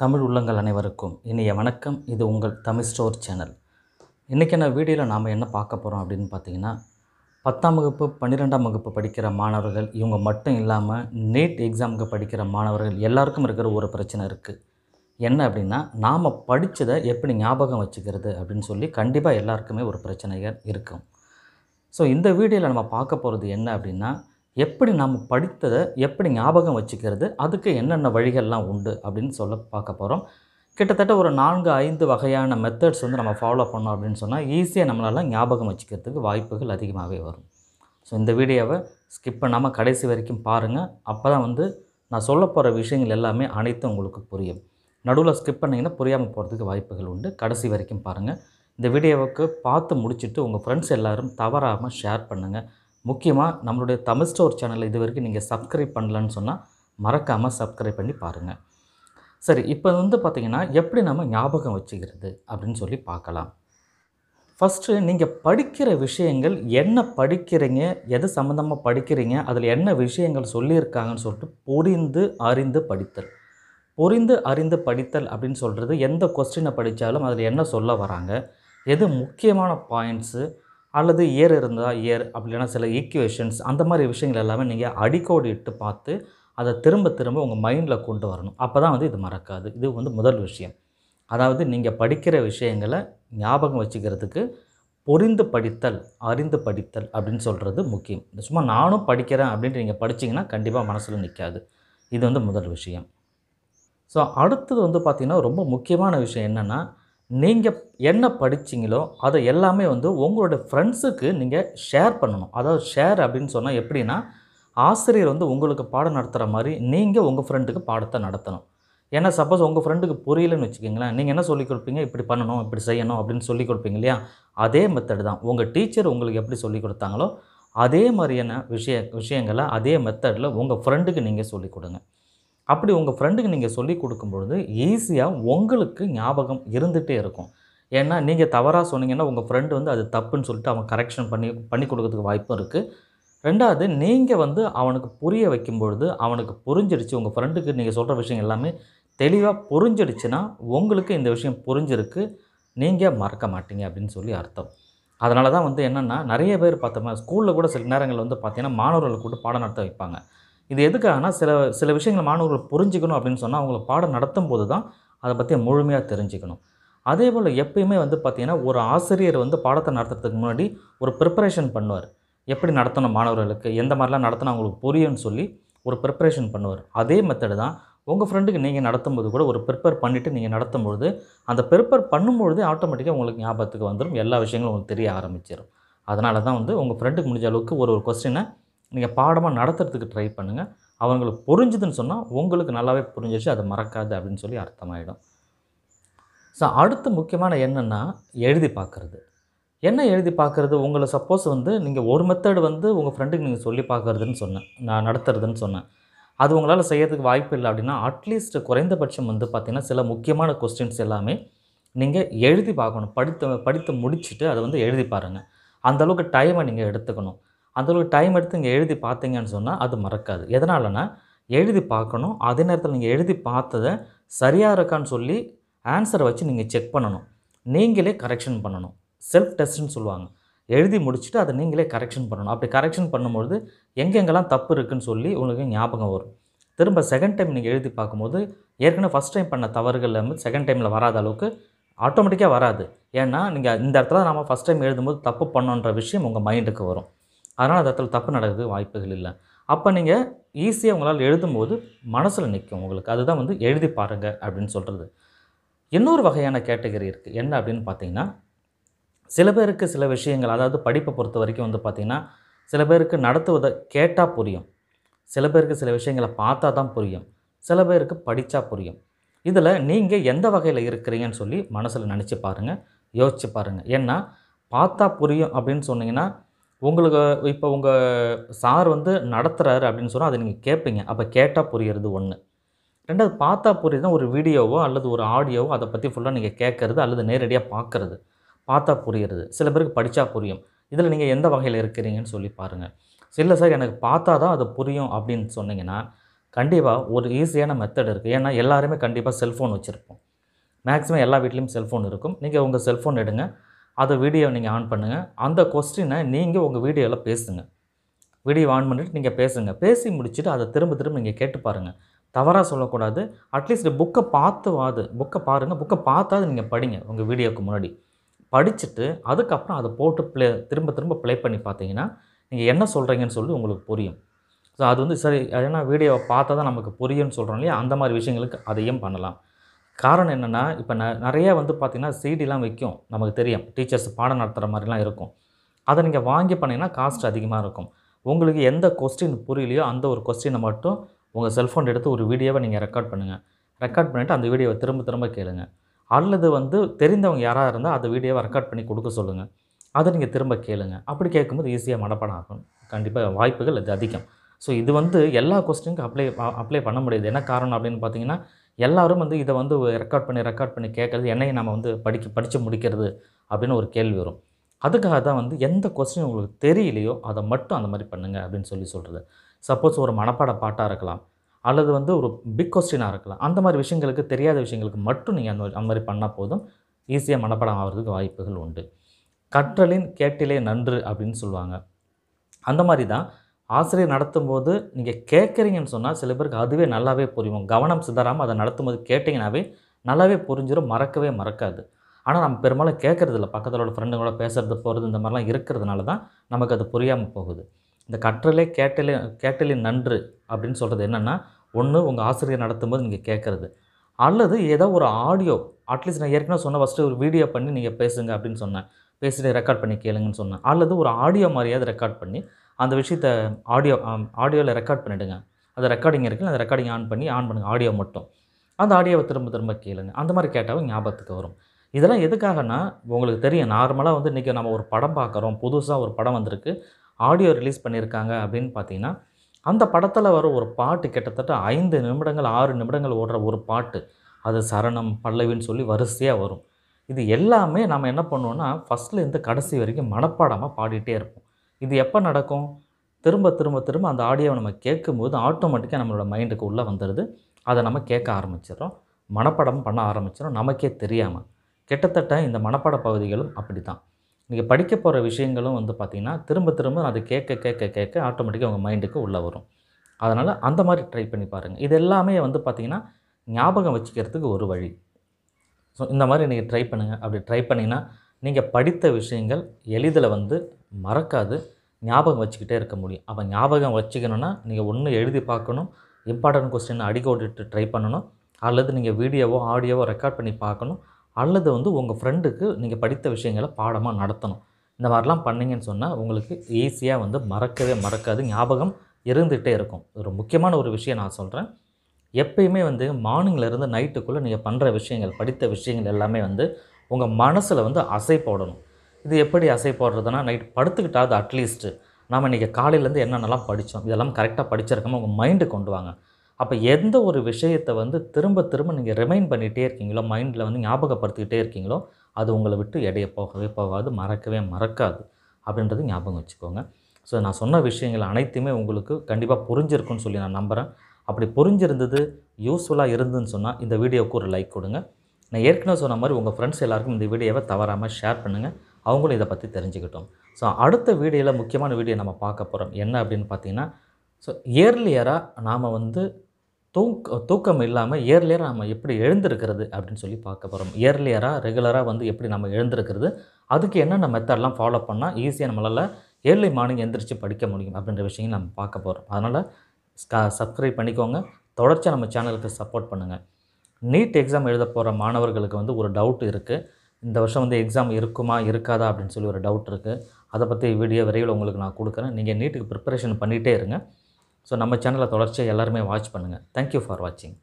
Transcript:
தமிழ் உள்ளங்கள் அனைவருக்கும் இனிய வணக்கம் இது உங்கள் தமிழ் ஸ்டோர் சேனல் இன்றைக்கான வீடியோவில் நாம் என்ன பார்க்க போகிறோம் அப்படின்னு பார்த்தீங்கன்னா பத்தாம் வகுப்பு பன்னிரெண்டாம் வகுப்பு படிக்கிற மாணவர்கள் இவங்க மட்டும் இல்லாமல் நீட் எக்ஸாமுக்கு படிக்கிற மாணவர்கள் எல்லாருக்கும் இருக்கிற ஒரு பிரச்சனை இருக்குது என்ன அப்படின்னா நாம் படித்ததை எப்படி ஞாபகம் வச்சுக்கிறது அப்படின்னு சொல்லி கண்டிப்பாக எல்லாருக்குமே ஒரு பிரச்சனைகள் இருக்கும் ஸோ இந்த வீடியோவில் நம்ம பார்க்க போகிறது என்ன அப்படின்னா எப்படி நாம் படித்ததை எப்படி ஞாபகம் வச்சுக்கிறது அதுக்கு என்னென்ன வழிகள்லாம் உண்டு அப்படின்னு சொல்ல பார்க்க போகிறோம் கிட்டத்தட்ட ஒரு நான்கு ஐந்து வகையான மெத்தட்ஸ் வந்து நம்ம ஃபாலோ பண்ணோம் அப்படின்னு சொன்னால் ஈஸியாக நம்மளால் ஞாபகம் வச்சுக்கிறதுக்கு வாய்ப்புகள் அதிகமாகவே வரும் ஸோ இந்த வீடியோவை ஸ்கிப் பண்ணாமல் கடைசி வரைக்கும் பாருங்கள் அப்போ தான் வந்து நான் சொல்ல போகிற விஷயங்கள் எல்லாமே அனைத்தும் உங்களுக்கு புரியும் நடுவில் ஸ்கிப் பண்ணிங்கன்னா புரியாமல் போகிறதுக்கு வாய்ப்புகள் உண்டு கடைசி வரைக்கும் பாருங்கள் இந்த வீடியோவுக்கு பார்த்து முடிச்சுட்டு உங்கள் ஃப்ரெண்ட்ஸ் எல்லோரும் தவறாமல் ஷேர் பண்ணுங்கள் முக்கியமாக நம்மளுடைய தமிழ் ஸ்டோர் சேனலை இது வரைக்கும் நீங்கள் சப்ஸ்கிரைப் பண்ணலன்னு சொன்னால் மறக்காமல் சப்ஸ்கிரைப் பண்ணி பாருங்கள் சரி இப்போ வந்து பார்த்திங்கன்னா எப்படி நம்ம ஞாபகம் வச்சுக்கிறது அப்படின்னு சொல்லி பார்க்கலாம் ஃபஸ்ட்டு நீங்கள் படிக்கிற விஷயங்கள் என்ன படிக்கிறீங்க எது சம்மந்தமாக படிக்கிறீங்க அதில் என்ன விஷயங்கள் சொல்லியிருக்காங்கன்னு சொல்லிட்டு புரிந்து அறிந்து படித்தல் புரிந்து அறிந்து படித்தல் அப்படின்னு சொல்கிறது எந்த கொஸ்டினை படித்தாலும் அதில் என்ன சொல்ல வராங்க எது முக்கியமான பாயிண்ட்ஸு அல்லது ஏர் இருந்தால் ஏர் அப்படின்னா சில ஈக்குவேஷன்ஸ் அந்த மாதிரி விஷயங்கள் எல்லாமே நீங்கள் அடிக்கோடி இட்டு பார்த்து அதை திரும்ப திரும்ப உங்கள் மைண்டில் கொண்டு வரணும் அப்போ தான் வந்து இது மறக்காது இது வந்து முதல் விஷயம் அதாவது நீங்கள் படிக்கிற விஷயங்களை ஞாபகம் வச்சுக்கிறதுக்கு பொறிந்து படித்தல் அறிந்து படித்தல் அப்படின்னு சொல்கிறது முக்கியம் சும்மா நானும் படிக்கிறேன் அப்படின்ட்டு நீங்கள் படித்தீங்கன்னா கண்டிப்பாக மனசில் நிற்காது இது வந்து முதல் விஷயம் ஸோ அடுத்தது வந்து பார்த்திங்கன்னா ரொம்ப முக்கியமான விஷயம் என்னென்னா நீங்கள் என்ன படிச்சிங்களோ அதை எல்லாமே வந்து உங்களோட ஃப்ரெண்ட்ஸுக்கு நீங்கள் ஷேர் பண்ணணும் அதாவது ஷேர் அப்படின்னு சொன்னால் எப்படின்னா ஆசிரியர் வந்து உங்களுக்கு பாடம் நடத்துகிற மாதிரி நீங்கள் உங்கள் ஃப்ரெண்டுக்கு பாடத்தை நடத்தணும் ஏன்னா சப்போஸ் உங்கள் ஃப்ரெண்டுக்கு புரியலன்னு வச்சுக்கோங்களேன் நீங்கள் என்ன சொல்லிக் கொடுப்பீங்க இப்படி பண்ணணும் இப்படி செய்யணும் அப்படின்னு சொல்லிக் கொடுப்பீங்க இல்லையா அதே மெத்தடு தான் உங்கள் டீச்சர் உங்களுக்கு எப்படி சொல்லிக் கொடுத்தாங்களோ அதே மாதிரியான விஷய விஷயங்களை அதே மெத்தடில் உங்கள் ஃப்ரெண்டுக்கு நீங்கள் சொல்லிக் கொடுங்க அப்படி உங்கள் ஃப்ரெண்டுக்கு நீங்கள் சொல்லி கொடுக்கும்பொழுது ஈஸியாக உங்களுக்கு ஞாபகம் இருந்துகிட்டே இருக்கும் ஏன்னா நீங்கள் தவறாக சொன்னீங்கன்னா உங்கள் ஃப்ரெண்டு வந்து அது தப்புன்னு சொல்லிட்டு அவன் கரெக்ஷன் பண்ணி பண்ணி கொடுக்கறதுக்கு வாய்ப்பும் இருக்குது ரெண்டாவது நீங்கள் வந்து அவனுக்கு புரிய வைக்கும்பொழுது அவனுக்கு புரிஞ்சிடுச்சு உங்கள் ஃப்ரெண்டுக்கு நீங்கள் சொல்கிற விஷயம் எல்லாமே தெளிவாக புரிஞ்சிடுச்சுன்னா உங்களுக்கு இந்த விஷயம் புரிஞ்சிருக்கு நீங்கள் மறக்க மாட்டீங்க அப்படின்னு சொல்லி அர்த்தம் அதனால தான் வந்து என்னென்னா நிறைய பேர் பார்த்தோம்னா ஸ்கூலில் கூட சில நேரங்களில் வந்து பார்த்திங்கன்னா மாணவர்கள் கூட்டு பாடம் நடத்த வைப்பாங்க இது எதுக்காகனா சில சில விஷயங்களை மாணவர்கள் புரிஞ்சுக்கணும் அப்படின்னு சொன்னால் அவங்கள பாடம் நடத்தும் போது தான் அதை பற்றி முழுமையாக தெரிஞ்சுக்கணும் அதே போல் எப்பயுமே வந்து பார்த்திங்கன்னா ஒரு ஆசிரியர் வந்து பாடத்தை நடத்துறதுக்கு முன்னாடி ஒரு ப்ரிப்பரேஷன் பண்ணுவார் எப்படி நடத்தணும் மாணவர்களுக்கு எந்த மாதிரிலாம் நடத்தினா அவங்களுக்கு புரியும்னு சொல்லி ஒரு ப்ரிப்பரேஷன் பண்ணுவார் அதே மெத்தடு தான் உங்கள் ஃப்ரெண்டுக்கு நீங்கள் நடத்தும்போது கூட ஒரு ப்ரிப்பேர் பண்ணிவிட்டு நீங்கள் நடத்தும்பொழுது அந்த ப்ரிப்பேர் பண்ணும்பொழுது ஆட்டோமேட்டிக்காக உங்களுக்கு ஞாபகத்துக்கு வந்துடும் எல்லா விஷயங்களும் உங்களுக்கு தெரிய ஆரம்பிச்சிடும் அதனால தான் வந்து உங்கள் ஃப்ரெண்டுக்கு முடிஞ்ச அளவுக்கு ஒரு ஒரு கொஸ்டினை நீங்கள் பாடமாக நடத்துறதுக்கு ட்ரை பண்ணுங்கள் அவங்களுக்கு புரிஞ்சுதுன்னு சொன்னால் உங்களுக்கு நல்லாவே புரிஞ்சிச்சு அது மறக்காது அப்படின்னு சொல்லி அர்த்தமாயிடும் ஸோ அடுத்து முக்கியமான என்னென்னா எழுதி பார்க்குறது என்ன எழுதி பார்க்குறது உங்களை சப்போஸ் வந்து நீங்கள் ஒரு மெத்தடு வந்து உங்கள் ஃப்ரெண்டுக்கு நீங்கள் சொல்லி பார்க்குறதுன்னு சொன்னேன் நான் நடத்துறதுன்னு சொன்னேன் அது உங்களால் செய்கிறதுக்கு வாய்ப்பு இல்லை அப்படின்னா அட்லீஸ்ட் குறைந்தபட்சம் வந்து பார்த்திங்கன்னா சில முக்கியமான கொஸ்டின்ஸ் எல்லாமே நீங்கள் எழுதி பார்க்கணும் படித்து படித்து முடிச்சுட்டு அதை வந்து எழுதி பாருங்கள் அந்தளவுக்கு டைமை நீங்கள் எடுத்துக்கணும் அதில் டைம் எடுத்து இங்கே எழுதி பார்த்தீங்கன்னு சொன்னால் அது மறக்காது எதனாலனா எழுதி பார்க்கணும் அதே நேரத்தில் நீங்கள் எழுதி பார்த்ததை சரியாக இருக்கான்னு சொல்லி ஆன்சரை வச்சு நீங்கள் செக் பண்ணணும் நீங்களே கரெக்ஷன் பண்ணணும் செல்ஃப் டெஸ்ட்னு சொல்லுவாங்க எழுதி முடிச்சுட்டு அதை நீங்களே கரெக்ஷன் பண்ணணும் அப்படி கரெக்ஷன் பண்ணும்பொழுது எங்கெங்கெல்லாம் தப்பு இருக்குதுன்னு சொல்லி உங்களுக்கு ஞாபகம் வரும் திரும்ப செகண்ட் டைம் நீங்கள் எழுதி பார்க்கும்போது ஏற்கனவே ஃபஸ்ட் டைம் பண்ண தவறுகள் வந்து செகண்ட் டைமில் வராத அளவுக்கு ஆட்டோமேட்டிக்காக வராது ஏன்னா நீங்கள் இந்த இடத்துல நம்ம ஃபஸ்ட் டைம் எழுதும்போது தப்பு பண்ணுன்ற விஷயம் உங்கள் மைண்டுக்கு வரும் அதனால் அந்த இடத்துல தப்பு நடக்குது வாய்ப்புகள் இல்லை அப்போ நீங்கள் ஈஸியாக உங்களால் எழுதும்போது மனசில் நிற்கும் உங்களுக்கு அதுதான் வந்து எழுதி பாருங்கள் அப்படின்னு சொல்கிறது இன்னொரு வகையான கேட்டகரி இருக்குது என்ன அப்படின்னு பார்த்தீங்கன்னா சில பேருக்கு சில விஷயங்கள் அதாவது படிப்பை பொறுத்த வரைக்கும் வந்து பார்த்திங்கன்னா சில பேருக்கு நடத்துவதை கேட்டால் புரியும் சில பேருக்கு சில விஷயங்களை பார்த்தா தான் புரியும் சில பேருக்கு படித்தா புரியும் இதில் நீங்கள் எந்த வகையில் இருக்கிறீங்கன்னு சொல்லி மனசில் நினச்சி பாருங்கள் யோசிச்சு பாருங்கள் ஏன்னா பார்த்தா புரியும் அப்படின்னு சொன்னிங்கன்னா உங்களுக்கு இப்போ உங்கள் சார் வந்து நடத்துகிறாரு அப்படின்னு சொன்னால் அதை நீங்கள் கேட்பீங்க அப்போ கேட்டால் புரியுறது ஒன்று ரெண்டாவது பார்த்தா புரியுதுனா ஒரு வீடியோவோ அல்லது ஒரு ஆடியோவோ அதை பற்றி ஃபுல்லாக நீங்கள் கேட்குறது அல்லது நேரடியாக பார்க்குறது பார்த்தா புரியுறது சில பேருக்கு படித்தா புரியும் இதில் நீங்கள் எந்த வகையில் இருக்கிறீங்கன்னு சொல்லி பாருங்கள் இல்லை சார் எனக்கு பார்த்தா தான் அது புரியும் அப்படின்னு சொன்னீங்கன்னா கண்டிப்பாக ஒரு ஈஸியான மெத்தட் இருக்குது ஏன்னா எல்லாருமே கண்டிப்பாக செல்ஃபோன் வச்சுருப்போம் மேக்ஸிமம் எல்லா வீட்லேயும் செல்ஃபோன் இருக்கும் நீங்கள் உங்கள் செல்ஃபோன் எடுங்க அதை வீடியோ நீங்கள் ஆன் பண்ணுங்கள் அந்த கொஸ்டினை நீங்கள் உங்கள் வீடியோவில் பேசுங்க வீடியோ ஆன் பண்ணிவிட்டு நீங்கள் பேசுங்க பேசி முடிச்சுட்டு அதை திரும்ப திரும்ப நீங்கள் கேட்டு பாருங்கள் தவறாக சொல்லக்கூடாது அட்லீஸ்ட் புக்கை பார்த்துவாது புக்கை பாருங்கள் புக்கை பார்த்தாது நீங்கள் படிங்க உங்கள் வீடியோவுக்கு முன்னாடி படிச்சுட்டு அதுக்கப்புறம் அதை போட்டு ப்ளே திரும்ப திரும்ப ப்ளே பண்ணி பார்த்தீங்கன்னா நீங்கள் என்ன சொல்கிறீங்கன்னு சொல்லி உங்களுக்கு புரியும் ஸோ அது வந்து சரி ஏன்னா வீடியோவை பார்த்தா தான் நமக்கு புரியும்னு சொல்கிறோம் இல்லையா அந்த மாதிரி விஷயங்களுக்கு அதையும் பண்ணலாம் காரணம் என்னென்னா இப்போ ந நிறைய வந்து பார்த்திங்கன்னா சிடிலாம் வைக்கும் நமக்கு தெரியும் டீச்சர்ஸ் பாடம் நடத்துகிற மாதிரிலாம் இருக்கும் அதை நீங்கள் வாங்கி பண்ணிங்கன்னா காஸ்ட் அதிகமாக இருக்கும் உங்களுக்கு எந்த கொஸ்டின் புரியலையோ அந்த ஒரு கொஸ்டினை மட்டும் உங்கள் செல்ஃபோன் எடுத்து ஒரு வீடியோவை நீங்கள் ரெக்கார்ட் பண்ணுங்கள் ரெக்கார்ட் பண்ணிவிட்டு அந்த வீடியோவை திரும்ப திரும்ப கேளுங்கள் அல்லது வந்து தெரிந்தவங்க யாராக இருந்தால் அந்த வீடியோவை ரெக்கார்ட் பண்ணி கொடுக்க சொல்லுங்கள் அதை நீங்கள் திரும்ப கேளுங்க அப்படி கேட்கும்போது ஈஸியாக மனப்பாடம் ஆகும் கண்டிப்பாக வாய்ப்புகள் அது அதிகம் ஸோ இது வந்து எல்லா கொஸ்டினுக்கும் அப்ளை அப்ளை பண்ண முடியாது என்ன காரணம் அப்படின்னு பார்த்தீங்கன்னா எல்லாரும் வந்து இதை வந்து ரெக்கார்ட் பண்ணி ரெக்கார்ட் பண்ணி கேட்குறது என்னையை நம்ம வந்து படிக்க படித்து முடிக்கிறது அப்படின்னு ஒரு கேள்வி வரும் அதுக்காக தான் வந்து எந்த கொஸ்டின் உங்களுக்கு தெரியலையோ அதை மட்டும் அந்த மாதிரி பண்ணுங்கள் அப்படின்னு சொல்லி சொல்கிறது சப்போஸ் ஒரு மனப்பாட பாட்டாக இருக்கலாம் அல்லது வந்து ஒரு பிக் கொஸ்டினாக இருக்கலாம் அந்த மாதிரி விஷயங்களுக்கு தெரியாத விஷயங்களுக்கு மட்டும் நீங்கள் அந்த மாதிரி அந்த மாதிரி பண்ணால் போதும் ஈஸியாக மனப்பாடம் ஆகிறதுக்கு வாய்ப்புகள் உண்டு கற்றலின் கேட்டிலே நன்று அப்படின்னு சொல்லுவாங்க அந்த மாதிரி தான் ஆசிரியர் நடத்தும் போது நீங்கள் கேட்குறீங்கன்னு சொன்னால் சில பேருக்கு அதுவே நல்லாவே புரியும் கவனம் சிதறாமல் அதை நடத்தும் போது கேட்டிங்கன்னாவே நல்லாவே புரிஞ்சிடும் மறக்கவே மறக்காது ஆனால் நம்ம பெரும்பாலும் கேட்குறது இல்லை பக்கத்தில் ஃப்ரெண்டுங்களோட பேசுகிறது போகிறது இந்த மாதிரிலாம் இருக்கிறதுனால தான் நமக்கு அது புரியாமல் போகுது இந்த கற்றலே கேட்டலே கேட்டலே நன்று அப்படின்னு சொல்கிறது என்னென்னா ஒன்று உங்கள் ஆசிரியர் நடத்தும்போது நீங்கள் கேட்குறது அல்லது ஏதோ ஒரு ஆடியோ அட்லீஸ்ட் நான் ஏற்கனவே சொன்னேன் ஃபஸ்ட்டு ஒரு வீடியோ பண்ணி நீங்கள் பேசுங்க அப்படின்னு சொன்னேன் பேசிட்டு ரெக்கார்ட் பண்ணி கேளுங்கன்னு சொன்னேன் அல்லது ஒரு ஆடியோ மாதிரியாவது ரெக்கார்ட் பண்ணி அந்த விஷயத்த ஆடியோ ஆடியோவில் ரெக்கார்ட் பண்ணிவிடுங்க அந்த ரெக்கார்டிங் இருக்குது அந்த ரெக்கார்டிங் ஆன் பண்ணி ஆன் பண்ணுங்கள் ஆடியோ மட்டும் அந்த ஆடியோவை திரும்ப திரும்ப கேளுங்க அந்த மாதிரி கேட்டாலும் ஞாபகத்துக்கு வரும் இதெல்லாம் எதுக்காகனா உங்களுக்கு தெரியும் நார்மலாக வந்து இன்றைக்கி நம்ம ஒரு படம் பார்க்குறோம் புதுசாக ஒரு படம் வந்திருக்கு ஆடியோ ரிலீஸ் பண்ணியிருக்காங்க அப்படின்னு பார்த்தீங்கன்னா அந்த படத்தில் வர ஒரு பாட்டு கிட்டத்தட்ட ஐந்து நிமிடங்கள் ஆறு நிமிடங்கள் ஓடுற ஒரு பாட்டு அது சரணம் பல்லவின்னு சொல்லி வரிசையாக வரும் இது எல்லாமே நம்ம என்ன பண்ணுவோன்னா ஃபஸ்ட்லேருந்து கடைசி வரைக்கும் மனப்பாடமாக பாடிட்டே இருப்போம் இது எப்போ நடக்கும் திரும்ப திரும்ப திரும்ப அந்த ஆடியோவை நம்ம கேட்கும்போது ஆட்டோமேட்டிக்காக நம்மளோட மைண்டுக்கு உள்ளே வந்துடுது அதை நம்ம கேட்க ஆரம்பிச்சிடறோம் மனப்படம் பண்ண ஆரம்பிச்சிடும் நமக்கே தெரியாமல் கிட்டத்தட்ட இந்த மனப்பாட பகுதிகளும் அப்படி தான் நீங்கள் படிக்க போகிற விஷயங்களும் வந்து பார்த்திங்கன்னா திரும்ப திரும்ப அதை கேட்க கேட்க கேட்க ஆட்டோமேட்டிக்காக உங்கள் மைண்டுக்கு உள்ளே வரும் அதனால் அந்த மாதிரி ட்ரை பண்ணி பாருங்கள் இது எல்லாமே வந்து பார்த்திங்கன்னா ஞாபகம் வச்சுக்கிறதுக்கு ஒரு வழி ஸோ இந்த மாதிரி நீங்கள் ட்ரை பண்ணுங்கள் அப்படி ட்ரை பண்ணிங்கன்னா நீங்கள் படித்த விஷயங்கள் எளிதில் வந்து மறக்காது ஞாபகம் வச்சுக்கிட்டே இருக்க முடியும் அப்போ ஞாபகம் வச்சுக்கணும்னா நீங்கள் ஒன்று எழுதி பார்க்கணும் இம்பார்ட்டன்ட் கொஸ்டின் விட்டுட்டு ட்ரை பண்ணணும் அல்லது நீங்கள் வீடியோவோ ஆடியோவோ ரெக்கார்ட் பண்ணி பார்க்கணும் அல்லது வந்து உங்கள் ஃப்ரெண்டுக்கு நீங்கள் படித்த விஷயங்களை பாடமாக நடத்தணும் இந்த மாதிரிலாம் பண்ணிங்கன்னு சொன்னால் உங்களுக்கு ஈஸியாக வந்து மறக்கவே மறக்காது ஞாபகம் இருந்துகிட்டே இருக்கும் ஒரு முக்கியமான ஒரு விஷயம் நான் சொல்கிறேன் எப்பயுமே வந்து மார்னிங்லேருந்து நைட்டுக்குள்ளே நீங்கள் பண்ணுற விஷயங்கள் படித்த விஷயங்கள் எல்லாமே வந்து உங்கள் மனசில் வந்து அசை போடணும் இது எப்படி அசை போடுறதுனா நைட் படுத்துக்கிட்டாது அட்லீஸ்ட்டு நாம் இன்றைக்கி காலையிலேருந்து என்னென்னலாம் படித்தோம் இதெல்லாம் கரெக்டாக படிச்சிருக்கோமோ உங்கள் மைண்டு கொண்டு வாங்க அப்போ எந்த ஒரு விஷயத்தை வந்து திரும்ப திரும்ப நீங்கள் ரிமைண்ட் பண்ணிகிட்டே இருக்கீங்களோ மைண்டில் வந்து ஞாபகப்படுத்திக்கிட்டே இருக்கீங்களோ அது உங்களை விட்டு எடைய போகவே போகாது மறக்கவே மறக்காது அப்படின்றது ஞாபகம் வச்சுக்கோங்க ஸோ நான் சொன்ன விஷயங்கள் அனைத்துமே உங்களுக்கு கண்டிப்பாக புரிஞ்சிருக்குன்னு சொல்லி நான் நம்புகிறேன் அப்படி புரிஞ்சிருந்தது யூஸ்ஃபுல்லாக இருந்துன்னு சொன்னால் இந்த வீடியோவுக்கு ஒரு லைக் கொடுங்க நான் ஏற்கனவே சொன்ன மாதிரி உங்கள் ஃப்ரெண்ட்ஸ் எல்லாருக்கும் இந்த வீடியோவை தவறாமல் ஷேர் பண்ணுங்கள் அவங்களும் இதை பற்றி தெரிஞ்சுக்கிட்டோம் ஸோ அடுத்த வீடியோவில் முக்கியமான வீடியோ நம்ம பார்க்க போகிறோம் என்ன அப்படின்னு பார்த்தீங்கன்னா ஸோ இயர்லியராக நாம் வந்து தூக்க தூக்கம் இல்லாமல் இயர்லியராக நம்ம எப்படி எழுந்திருக்கிறது அப்படின்னு சொல்லி பார்க்க போகிறோம் இயர்லியராக ரெகுலராக வந்து எப்படி நம்ம எழுந்திருக்கிறது அதுக்கு என்னென்ன மெத்தட்லாம் ஃபாலோ பண்ணால் ஈஸியாக நம்மளால் ஏர்லி மார்னிங் எழுந்திரிச்சு படிக்க முடியும் அப்படின்ற விஷயம் நம்ம பார்க்க போகிறோம் அதனால் சப்ஸ்கிரைப் பண்ணிக்கோங்க தொடர்ச்சியாக நம்ம சேனலுக்கு சப்போர்ட் பண்ணுங்கள் நீட் எக்ஸாம் எழுத போகிற மாணவர்களுக்கு வந்து ஒரு டவுட் இருக்குது இந்த வருஷம் வந்து எக்ஸாம் இருக்குமா இருக்காதா அப்படின்னு சொல்லி ஒரு டவுட் இருக்குது அதை பற்றி வீடியோ விரைவில் உங்களுக்கு நான் கொடுக்குறேன் நீங்கள் நீட்டுக்கு ப்ரிப்பரேஷன் பண்ணிகிட்டே இருங்க ஸோ நம்ம சேனலை தொடர்ச்சியாக எல்லாருமே வாட்ச் பண்ணுங்கள் தேங்க்யூ ஃபார் வாட்சிங்